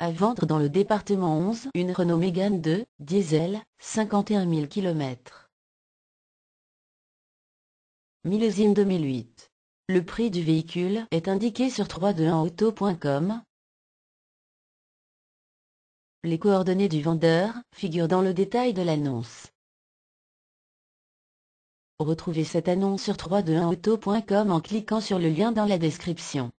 À vendre dans le département 11, une Renault Mégane 2, diesel, 51 000 km. Millésime 2008. Le prix du véhicule est indiqué sur 321auto.com. Les coordonnées du vendeur figurent dans le détail de l'annonce. Retrouvez cette annonce sur 321auto.com en cliquant sur le lien dans la description.